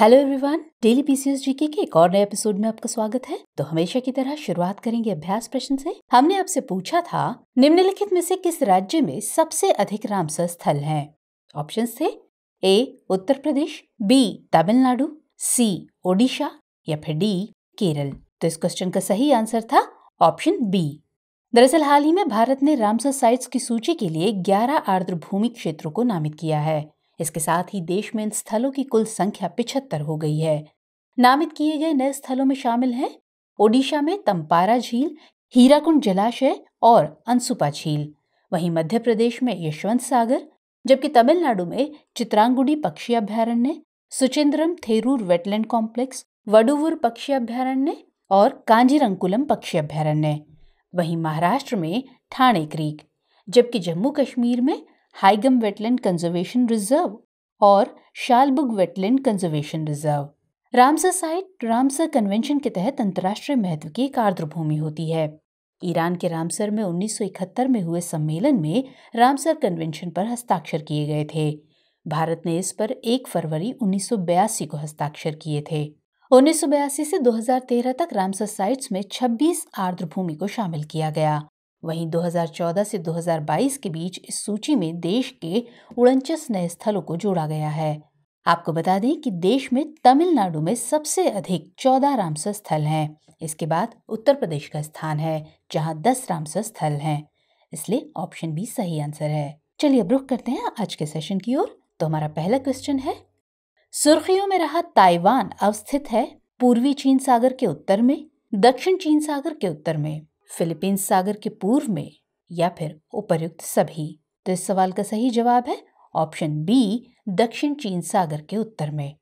hello everyone daily PCS GK के एक और नए एपिसोड में आपका स्वागत है तो हमेशा की तरह शुरुआत करेंगे अभ्यास प्रश्न से हमने आपसे पूछा था निम्नलिखित में से किस राज्य में सबसे अधिक रामसर स्थल हैं ऑप्शन थे A Uttar Pradesh B Tamil Nadu C Odisha या फिर डी केरल तो इस क्वेश्चन का सही आंसर था ऑप्शन बी दरअसल हाल ही में भारत ने रामसर साइट्स की सूची के लिए 11 आर्द्र भूमि क्षेत्रों को नामित किया है इसके साथ ही देश में इन स्थलों की कुल संख्या पिछहत्तर हो गई है नामित किए गए नए स्थलों में शामिल हैं ओडिशा में तंपारा झील हीराकुंड जलाशय और अंसुपा झील वहीं मध्य प्रदेश में यशवंत सागर जबकि तमिलनाडु में चित्रांगुडी पक्षी अभ्यारण्य सुचिंद्रम थेरूर वेटलैंड कॉम्प्लेक्स वडुवुर पक्षी अभ्यारण्य और कांजीरंकुलम पक्षी अभ्यारण्य वहीं महाराष्ट्र में ठाणे क्रीक जबकि जम्मू कश्मीर में हाइगम वेटलैंड कंजर्वेशन रिजर्व और Shallabugh wetland conservation reserve Ramsar site Ramsar convention के तहत अंतर्राष्ट्रीय महत्व की एक आर्द्रभूमि होती है ईरान के रामसर में 1971 में हुए सम्मेलन में रामसर कन्वेंशन पर हस्ताक्षर किए गए थे भारत ने इस पर 1 फरवरी 1982 को हस्ताक्षर किए थे 1982 से 2013 तक रामसर साइट्स में 26 आर्द्रभूमि को शामिल किया गया वहीं 2014 से 2022 के बीच इस सूची में देश के उनचास नए स्थलों को जोड़ा गया है आपको बता दें कि देश में तमिलनाडु में सबसे अधिक चौदह रामसर स्थल हैं इसके बाद उत्तर प्रदेश का स्थान है जहां दस रामसर स्थल हैं इसलिए ऑप्शन बी सही आंसर है चलिए अब रुख करते हैं आज के सेशन की ओर तो हमारा पहला क्वेश्चन है सुर्खियों में रहा ताइवान अवस्थित है पूर्वी चीन सागर के उत्तर में दक्षिण चीन सागर के उत्तर में फिलीपींस सागर के पूर्व में या फिर उपर्युक्त सभी तो इस सवाल का सही जवाब है ऑप्शन बी दक्षिण चीन सागर के उत्तर में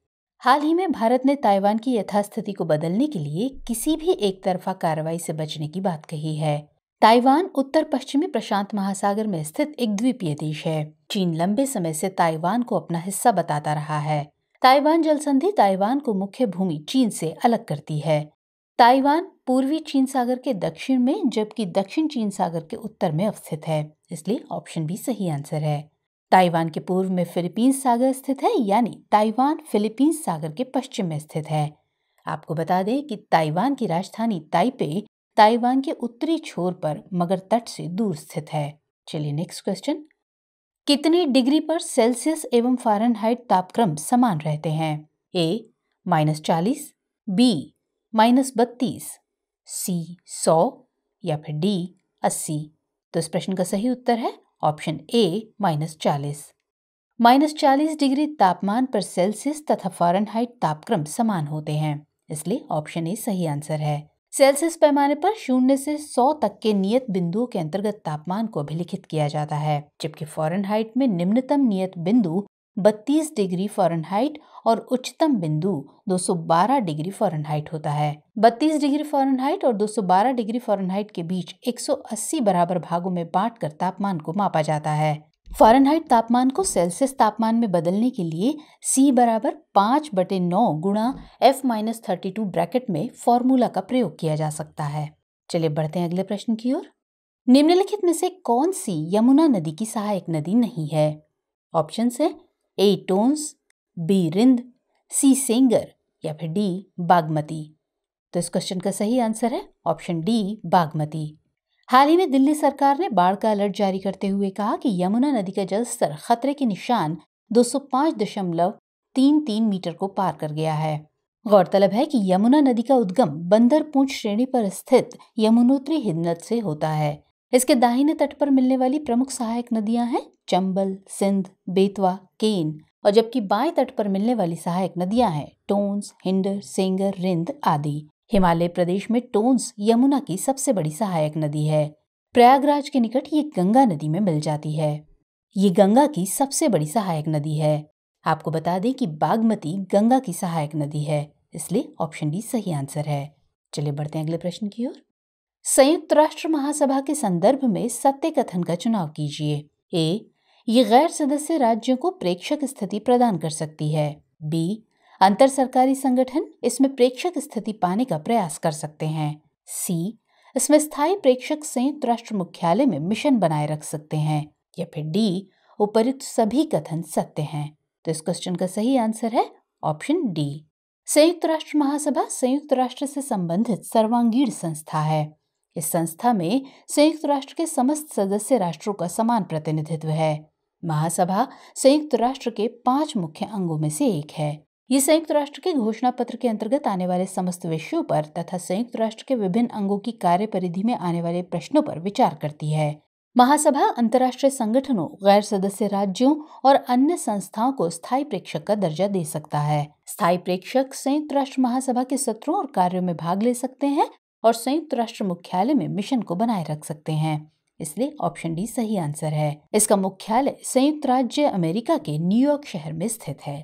हाल ही में भारत ने ताइवान की यथास्थिति को बदलने के लिए किसी भी एक तरफा कार्रवाई से बचने की बात कही है ताइवान उत्तर पश्चिमी प्रशांत महासागर में स्थित एक द्वीपीय देश है चीन लंबे समय से ताइवान को अपना हिस्सा बताता रहा है ताइवान जल संधि ताइवान को मुख्य भूमि चीन से अलग करती है ताइवान पूर्वी चीन सागर के दक्षिण में जबकि दक्षिण चीन सागर के उत्तर में अवस्थित है इसलिए ऑप्शन बी सही आंसर है ताइवान के पूर्व में फिलीपींस सागर स्थित है यानी ताइवान फिलीपींस सागर के पश्चिम में स्थित है आपको बता दें कि ताइवान की राजधानी ताइपे ताइवान के उत्तरी छोर पर मगर तट से दूर स्थित है चलिए नेक्स्ट क्वेश्चन कितने डिग्री पर सेल्सियस एवं फारेनहाइट तापक्रम समान रहते हैं ए माइनस चालीस बी माइनस बत्तीस सी सौ या फिर डी अस्सी तो इस प्रश्न का सही उत्तर है ऑप्शन ए माइनस चालीस माइनस चालीस डिग्री तापमान पर सेल्सियस तथा फ़ारेनहाइट तापक्रम समान होते हैं इसलिए ऑप्शन ए सही आंसर है सेल्सियस पैमाने पर शून्य से सौ तक के नियत बिंदुओं के अंतर्गत तापमान को अभिलिखित किया जाता है जबकि फॉरन हाइट में निम्नतम नियत बिंदु बत्तीस डिग्री फ़ारेनहाइट और उच्चतम बिंदु 212 डिग्री फ़ारेनहाइट होता है 32 डिग्री फ़ारेनहाइट और 212 डिग्री फ़ारेनहाइट के बीच 180 बराबर भागों में बांटकर तापमान को मापा जाता है फ़ारेनहाइट तापमान को सेल्सियस तापमान में बदलने के लिए C बराबर पाँच बटे नौ गुणा F minus thirty two bracket में फॉर्मूला का प्रयोग किया जा सकता है चलिए बढ़ते हैं अगले प्रश्न की ओर निम्नलिखित में से कौन सी यमुना नदी की सहायक नदी नहीं है ऑप्शन है A Tons B Rind C Sengar या फिर डी बागमती तो इस क्वेश्चन का सही आंसर है ऑप्शन डी बागमती हाल ही में दिल्ली सरकार ने बाढ़ का अलर्ट जारी करते हुए कहा कि यमुना नदी का जलस्तर खतरे के निशान दो दशमलव तीन तीन मीटर को पार कर गया है गौरतलब है कि यमुना नदी का उद्गम बंदर पूंछ श्रेणी पर स्थित यमुनोत्री हिन्नत से होता है इसके दाहिने तट पर मिलने वाली प्रमुख सहायक नदियां हैं चंबल सिंध बेतवा केन और जबकि बाएं तट पर मिलने वाली सहायक नदियां हैं टोन्स हिंडर सेंगर रिंद आदि हिमालय प्रदेश में टोन्स यमुना की सबसे बड़ी सहायक नदी है प्रयागराज के निकट ये गंगा नदी में मिल जाती है ये गंगा की सबसे बड़ी सहायक नदी है आपको बता दें कि बागमती गंगा की सहायक नदी है इसलिए ऑप्शन डी सही आंसर है चलिए बढ़ते हैं अगले प्रश्न की ओर संयुक्त राष्ट्र महासभा के संदर्भ में सत्य कथन का चुनाव कीजिए ए ये गैर सदस्य राज्यों को प्रेक्षक स्थिति प्रदान कर सकती है बी अंतर सरकारी संगठन इसमें प्रेक्षक स्थिति पाने का प्रयास कर सकते हैं सी इसमें स्थायी प्रेक्षक संयुक्त राष्ट्र मुख्यालय में मिशन बनाए रख सकते हैं या फिर डी उपरुक्त सभी कथन सत्य हैं तो इस क्वेश्चन का सही आंसर है ऑप्शन डी संयुक्त राष्ट्र महासभा संयुक्त राष्ट्र से संबंधित सर्वांगीण संस्था है इस संस्था में संयुक्त राष्ट्र के समस्त सदस्य राष्ट्रों का समान प्रतिनिधित्व है महासभा संयुक्त राष्ट्र के पांच मुख्य अंगों में से एक है ये संयुक्त राष्ट्र के घोषणा पत्र के अंतर्गत आने वाले समस्त विषयों पर तथा संयुक्त राष्ट्र के विभिन्न अंगों की कार्य परिधि में आने वाले प्रश्नों पर विचार करती है महासभा अंतर्राष्ट्रीय संगठनों गैर सदस्य राज्यों और अन्य संस्थाओं को स्थायी प्रेक्षक का दर्जा दे सकता है स्थायी प्रेक्षक संयुक्त राष्ट्र महासभा के सत्रों और कार्यों में भाग ले सकते हैं और संयुक्त राष्ट्र मुख्यालय में मिशन को बनाए रख सकते हैं इसलिए ऑप्शन डी सही आंसर है इसका मुख्यालय संयुक्त राज्य अमेरिका के न्यूयॉर्क शहर में स्थित है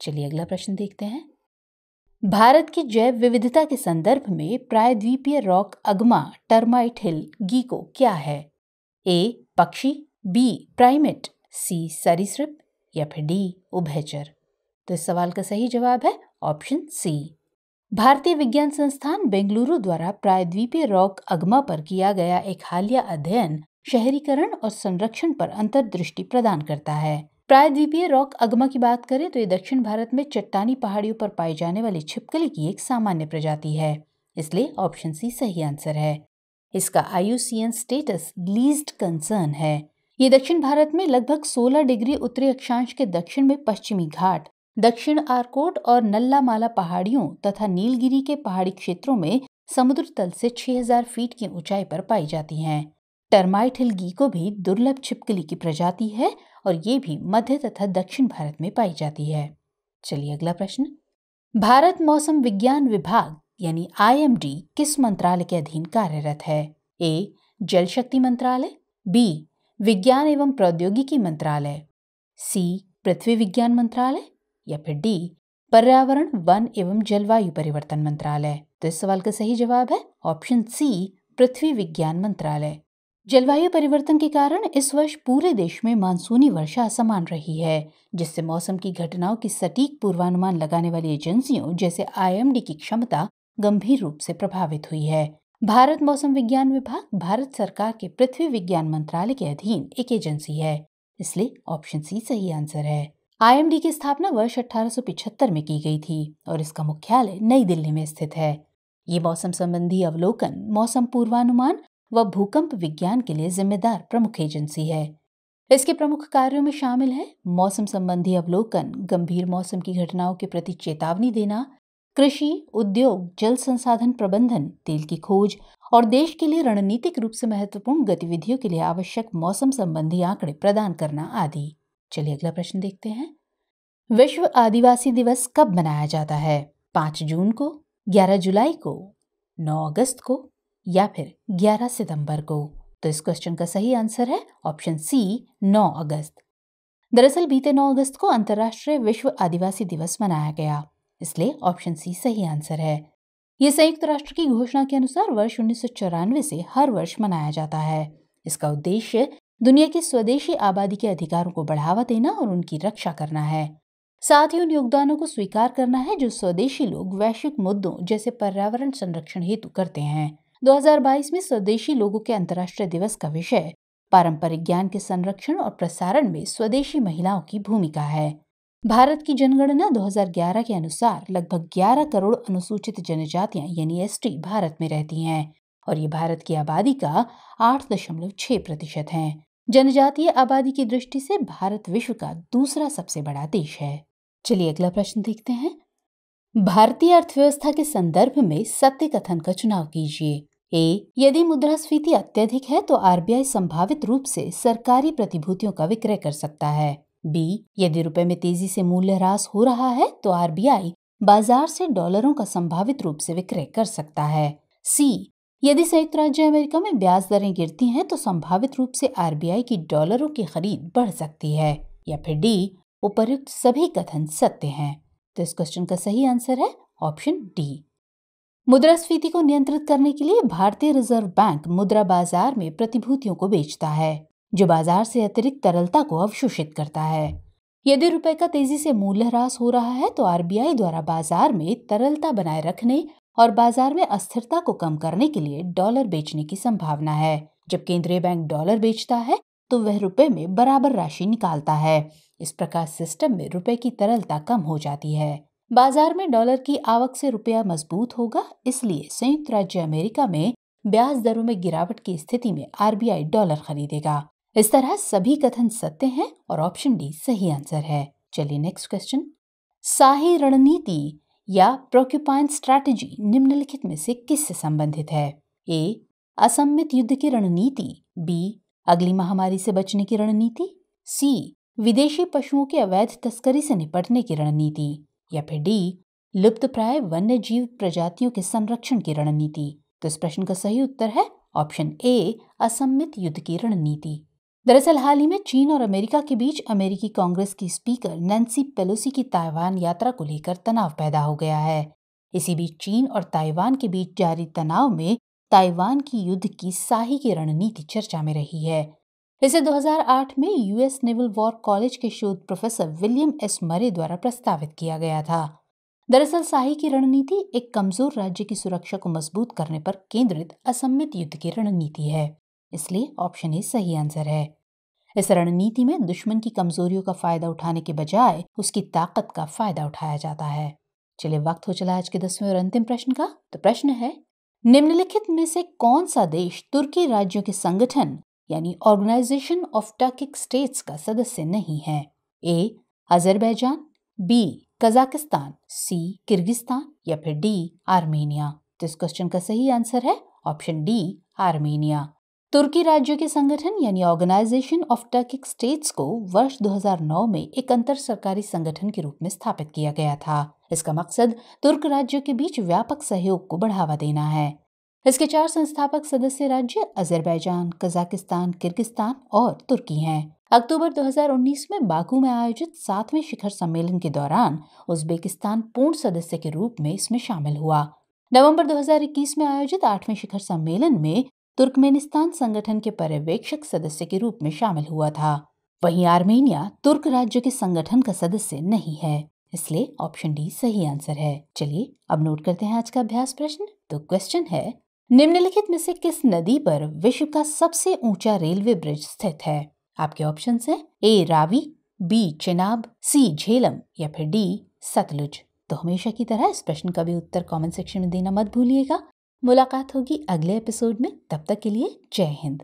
चलिए अगला प्रश्न देखते हैं भारत की जैव विविधता के संदर्भ में प्रायद्वीपीय रॉक अगमा टर्माइट हिल गीको क्या है ए पक्षी बी प्राइमेट सी सरिसप या फिर डी उभयचर तो इस सवाल का सही जवाब है ऑप्शन सी भारतीय विज्ञान संस्थान बेंगलुरु द्वारा प्रायद्वीपीय रॉक अगमा पर किया गया एक हालिया अध्ययन शहरीकरण और संरक्षण पर अंतर्दृष्टि प्रदान करता है प्रायद्वीपीय रॉक अगमा की बात करें तो ये दक्षिण भारत में चट्टानी पहाड़ियों पर पाई जाने वाली छिपकली की एक सामान्य प्रजाति है इसलिए ऑप्शन सी सही आंसर है इसका आयुसीएन स्टेटस लीज्ड कंसर्न है ये दक्षिण भारत में लगभग 16 डिग्री उत्तरी अक्षांश के दक्षिण में पश्चिमी घाट दक्षिण आरकोट और नल्लामाला पहाड़ियों तथा नीलगिरी के पहाड़ी क्षेत्रों में समुद्र तल से 6000 फीट की ऊंचाई पर पाई जाती हैं टर्माइट हिल गीको भी दुर्लभ छिपकली की प्रजाति है और ये भी मध्य तथा दक्षिण भारत में पाई जाती है चलिए अगला प्रश्न भारत मौसम विज्ञान विभाग यानी आईएमडी किस मंत्रालय के अधीन कार्यरत है ए जल शक्ति मंत्रालय बी विज्ञान एवं प्रौद्योगिकी मंत्रालय सी पृथ्वी विज्ञान मंत्रालय या फिर डी पर्यावरण वन एवं जलवायु परिवर्तन मंत्रालय तो इस सवाल का सही जवाब है ऑप्शन सी पृथ्वी विज्ञान मंत्रालय जलवायु परिवर्तन के कारण इस वर्ष पूरे देश में मानसूनी वर्षा असमान रही है जिससे मौसम की घटनाओं की सटीक पूर्वानुमान लगाने वाली एजेंसियों जैसे आईएमडी की क्षमता गंभीर रूप से प्रभावित हुई है भारत मौसम विज्ञान विभाग भारत सरकार के पृथ्वी विज्ञान मंत्रालय के अधीन एक एजेंसी है इसलिए ऑप्शन सी सही आंसर है आईएमडी की स्थापना वर्ष 1875 में की गई थी और इसका मुख्यालय नई दिल्ली में स्थित है ये मौसम संबंधी अवलोकन मौसम पूर्वानुमान व भूकंप विज्ञान के लिए जिम्मेदार प्रमुख एजेंसी है इसके प्रमुख कार्यों में शामिल है मौसम संबंधी अवलोकन गंभीर मौसम की घटनाओं के प्रति चेतावनी देना कृषि उद्योग जल संसाधन प्रबंधन तेल की खोज और देश के लिए रणनीतिक रूप से महत्वपूर्ण गतिविधियों के लिए आवश्यक मौसम संबंधी आंकड़े प्रदान करना आदि चलिए अगला प्रश्न देखते हैं विश्व आदिवासी दिवस कब मनाया जाता है पांच जून को ग्यारह जुलाई को नौ अगस्त को या फिर ग्यारह सितंबर को तो इस क्वेश्चन का सही आंसर है ऑप्शन सी नौ अगस्त दरअसल बीते नौ अगस्त को अंतर्राष्ट्रीय विश्व आदिवासी दिवस मनाया गया इसलिए ऑप्शन सी सही आंसर है ये संयुक्त राष्ट्र की घोषणा के अनुसार वर्ष उन्नीस से हर वर्ष मनाया जाता है इसका उद्देश्य दुनिया की स्वदेशी आबादी के अधिकारों को बढ़ावा देना और उनकी रक्षा करना है साथ ही उन योगदानों को स्वीकार करना है जो स्वदेशी लोग वैश्विक मुद्दों जैसे पर्यावरण संरक्षण हेतु करते हैं 2022 में स्वदेशी लोगों के अंतर्राष्ट्रीय दिवस का विषय पारंपरिक ज्ञान के संरक्षण और प्रसारण में स्वदेशी महिलाओं की भूमिका है भारत की जनगणना 2011 के अनुसार लगभग 11 करोड़ अनुसूचित जनजातियां यानी एस भारत में रहती हैं और ये भारत की आबादी का आठ दशमलव छह प्रतिशत है जनजातीय आबादी की दृष्टि से भारत विश्व का दूसरा सबसे बड़ा देश है चलिए अगला प्रश्न देखते हैं भारतीय अर्थव्यवस्था के संदर्भ में सत्य कथन का चुनाव कीजिए ए यदि मुद्रास्फीति अत्यधिक है तो आरबीआई संभावित रूप से सरकारी प्रतिभूतियों का विक्रय कर सकता है बी यदि रुपए में तेजी से मूल्य ह्रास हो रहा है तो आरबीआई बाजार से डॉलरों का संभावित रूप से विक्रय कर सकता है सी यदि संयुक्त राज्य अमेरिका में ब्याज दरें गिरती हैं तो संभावित रूप से आरबीआई की डॉलरों की खरीद बढ़ सकती है या फिर डी उपरुक्त सभी कथन सत्य हैं तो इस क्वेश्चन का सही आंसर है ऑप्शन डी मुद्रास्फीति को नियंत्रित करने के लिए भारतीय रिजर्व बैंक मुद्रा बाजार में प्रतिभूतियों को बेचता है जो बाजार से अतिरिक्त तरलता को अवशोषित करता है यदि रुपए का तेजी से मूल्यह्रास हो रहा है तो आरबीआई द्वारा बाजार में तरलता बनाए रखने और बाजार में अस्थिरता को कम करने के लिए डॉलर बेचने की संभावना है जब केंद्रीय बैंक डॉलर बेचता है तो वह रुपए में बराबर राशि निकालता है इस प्रकार सिस्टम में रुपए की तरलता कम हो जाती है बाजार में डॉलर की आवक से रुपया मजबूत होगा इसलिए संयुक्त राज्य अमेरिका में ब्याज दरों में गिरावट की स्थिति में आरबीआई डॉलर खरीदेगा इस तरह सभी कथन सत्य हैं और ऑप्शन डी सही आंसर है चलिए नेक्स्ट क्वेश्चन शाही रणनीति या प्रोक्यूपाइन स्ट्रैटेजी निम्नलिखित में से किस से संबंधित है ए असम्मित युद्ध की रणनीति बी अगली महामारी से बचने की रणनीति सी विदेशी पशुओं की अवैध तस्करी से निपटने की रणनीति या फिर डी लुप्त प्राय वन्य जीव प्रजातियों के संरक्षण की रणनीति तो इस प्रश्न का सही उत्तर है ऑप्शन ए असम्मित युद्ध की रणनीति दरअसल हाल ही में चीन और अमेरिका के बीच अमेरिकी कांग्रेस की स्पीकर नैन्सी पेलोसी की ताइवान यात्रा को लेकर तनाव पैदा हो गया है इसी बीच चीन और ताइवान के बीच जारी तनाव में ताइवान की युद्ध की शाही की रणनीति चर्चा में रही है इसे 2008 में यूएस नेवल वॉर कॉलेज के शोध प्रोफेसर विलियम एस मरे द्वारा प्रस्तावित किया गया था दरअसल शाही की रणनीति एक कमजोर राज्य की सुरक्षा को मजबूत करने पर केंद्रित असम्मित युद्ध की रणनीति है इसलिए ऑप्शन ए सही आंसर है इस रणनीति में दुश्मन की कमजोरियों का फायदा उठाने के बजाय उसकी ताकत का फायदा उठाया जाता है चलिए वक्त हो चला आज के दसवें और अंतिम प्रश्न का तो प्रश्न है निम्नलिखित में से कौन सा देश तुर्की राज्यों के संगठन यानी ऑर्गेनाइजेशन ऑफ टर्किक स्टेट्स का सदस्य नहीं है A Azerbaijan B Kazakhstan C Kyrgyzstan या फिर डी आर्मेनिया तो इस क्वेश्चन का सही आंसर है ऑप्शन डी आर्मेनिया तुर्की राज्यों के संगठन यानी ऑर्गेनाइजेशन ऑफ टर्किक स्टेट्स को वर्ष 2009 में एक अंतर सरकारी संगठन के रूप में स्थापित किया गया था इसका मकसद तुर्क राज्यों के बीच व्यापक सहयोग को बढ़ावा देना है इसके चार संस्थापक सदस्य राज्य अजरबैजान कजाकिस्तान किर्गिस्तान और तुर्की हैं अक्टूबर 2019 में बाकू में आयोजित सातवें शिखर सम्मेलन के दौरान उज्बेकिस्तान पूर्ण सदस्य के रूप में इसमें शामिल हुआ नवंबर 2021 में आयोजित आठवें शिखर सम्मेलन में तुर्कमेनिस्तान संगठन के पर्यवेक्षक सदस्य के रूप में शामिल हुआ था वहीं आर्मेनिया तुर्क राज्य के संगठन का सदस्य नहीं है इसलिए ऑप्शन डी सही आंसर है चलिए अब नोट करते हैं आज का अभ्यास प्रश्न तो क्वेश्चन है निम्नलिखित में से किस नदी पर विश्व का सबसे ऊंचा रेलवे ब्रिज स्थित है आपके ऑप्शन है A Ravi B Chenab C Jhelum या फिर डी सतलुज तो हमेशा की तरह इस प्रश्न का भी उत्तर कमेंट सेक्शन में देना मत भूलिएगा मुलाकात होगी अगले एपिसोड में तब तक के लिए जय हिंद